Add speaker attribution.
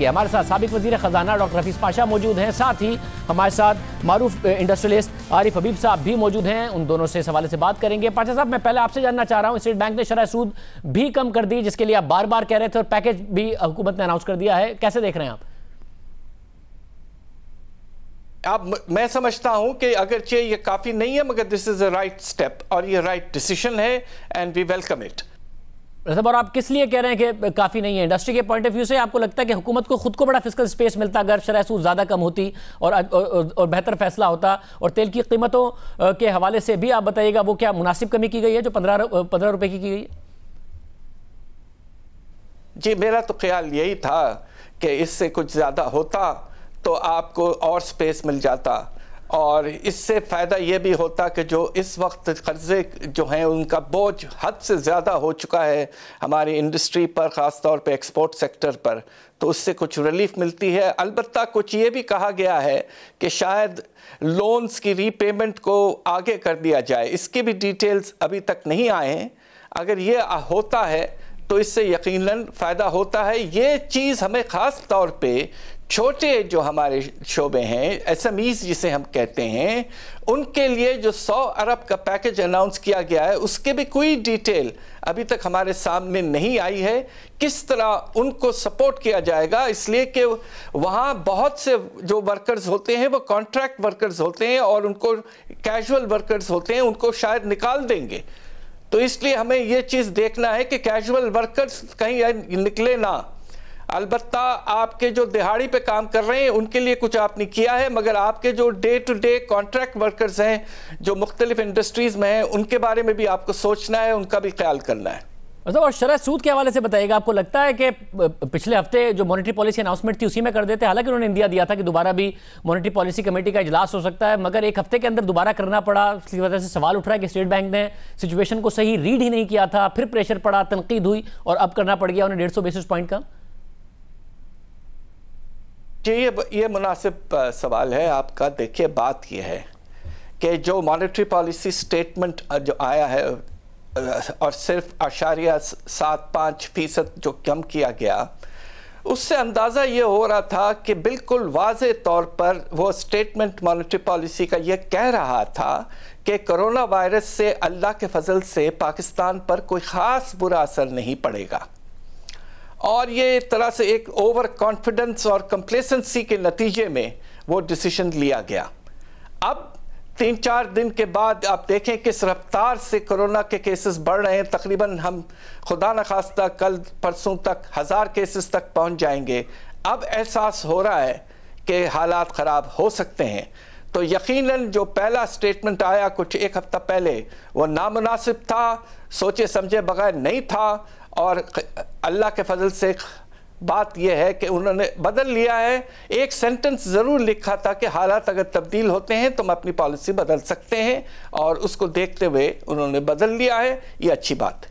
Speaker 1: हमारे साथ सबक वजी खजाना डॉक्टर हफीज पाशा मौजूद हैं साथ ही हमारे साथ मारूफ इंडस्ट्रियलिस्ट आरिफ हबीब साहब भी मौजूद हैं उन दोनों से इस हवाले से बात करेंगे पाशा साहब मैं पहले आपसे जानना चाह रहा हूँ स्टेट बैंक ने शराय सूद भी कम कर दी जिसके लिए आप बार बार कह रहे थे और पैकेज भी हुकूमत ने अनाउंस कर दिया है कैसे देख रहे हैं आप
Speaker 2: अब मैं समझता हूं कि चाहे ये काफ़ी नहीं है मगर this is a right step और ये राइट डिसीजन है एंड वी वेलकम इट
Speaker 1: और आप किस लिए कह रहे हैं कि काफ़ी नहीं है इंडस्ट्री के पॉइंट ऑफ व्यू से आपको लगता है कि हुकूमत को खुद को बड़ा फिजिकल स्पेस मिलता अगर शरह सूद ज़्यादा कम होती और, और, और बेहतर फैसला होता और तेल की कीमतों के हवाले से भी आप बताइएगा वो क्या मुनासिब कमी की गई है जो पंद्रह पंद्रह रुपये की की
Speaker 2: गई है जी मेरा तो ख्याल यही था कि इससे कुछ ज़्यादा होता तो आपको और स्पेस मिल जाता और इससे फ़ायदा ये भी होता कि जो इस वक्त कर्ज़े जो हैं उनका बोझ हद से ज़्यादा हो चुका है हमारी इंडस्ट्री पर ख़ास तौर पे एक्सपोर्ट सेक्टर पर तो उससे कुछ रिलीफ मिलती है अलबत् कुछ ये भी कहा गया है कि शायद लोन्स की रीपेमेंट को आगे कर दिया जाए इसकी भी डिटेल्स अभी तक नहीं आए हैं अगर ये होता है तो इससे यकीनन फ़ायदा होता है ये चीज़ हमें ख़ास तौर पे छोटे जो हमारे शोबे हैं एसएमईज जिसे हम कहते हैं उनके लिए जो 100 अरब का पैकेज अनाउंस किया गया है उसके भी कोई डिटेल अभी तक हमारे सामने नहीं आई है किस तरह उनको सपोर्ट किया जाएगा इसलिए कि वहाँ बहुत से जो वर्कर्स होते हैं वो कॉन्ट्रैक्ट वर्कर्स होते हैं और उनको कैजुअल वर्कर्स होते हैं उनको शायद निकाल देंगे तो इसलिए हमें ये चीज़ देखना है कि कैजुअल वर्कर्स कहीं निकले ना अलबत्ता आपके जो दिहाड़ी पे काम कर रहे हैं उनके लिए कुछ आपने किया है मगर आपके जो day to day contract workers हैं जो मुख्तलिफ इंडस्ट्रीज़ में हैं उनके बारे में भी आपको सोचना है उनका भी ख्याल करना है
Speaker 1: मतलब और शरह सूद के हवाले से बताइएगा आपको लगता है कि पिछले हफ्ते जो मॉनेटरी पॉलिसी अनाउंसमेंट थी उसी में कर देते हालांकि उन्होंने इंडिया दिया था कि दोबारा भी मॉनेटरी पॉलिसी कमेटी का इजलास हो सकता है मगर एक हफ्ते के अंदर दोबारा करना पड़ा इसकी वजह से सवाल उठ रहा है कि स्टेट बैंक ने सिचुएशन को सही रीड ही नहीं किया था फिर प्रेशर पड़ा तनकीद हुई और अब करना पड़ गया उन्हें डेढ़ बेसिस पॉइंट का
Speaker 2: जी ये ये मुनासिब सवाल है आपका देखिए बात ये है कि जो मॉनेटरी पॉलिसी स्टेटमेंट जो आया है और सिर्फ आशारिया सात पाँच फीसद जो कम किया गया उससे अंदाज़ा ये हो रहा था कि बिल्कुल वाज तौर पर वो स्टेटमेंट मॉनेटरी पॉलिसी का ये कह रहा था कि कोरोना वायरस से अल्लाह के फजल से पाकिस्तान पर कोई ख़ास बुरा असर नहीं पड़ेगा और ये तरह से एक ओवर कॉन्फिडेंस और कंप्लेसेंसी के नतीजे में वो डिसीजन लिया गया अब तीन चार दिन के बाद आप देखें किस रफ्तार से कोरोना के केसेस बढ़ रहे हैं तकरीबन हम खुदा न खास्ता कल परसों तक हज़ार केसेस तक पहुंच जाएंगे अब एहसास हो रहा है कि हालात ख़राब हो सकते हैं तो यकीनन जो पहला स्टेटमेंट आया कुछ एक हफ्ता पहले वो नामनासिब था सोचे समझे बगैर नहीं था और अल्लाह के फजल से बात यह है कि उन्होंने बदल लिया है एक सेंटेंस ज़रूर लिखा था कि हालात अगर तब्दील होते हैं तो हम अपनी पॉलिसी बदल सकते हैं और उसको देखते हुए उन्होंने बदल लिया है ये अच्छी बात है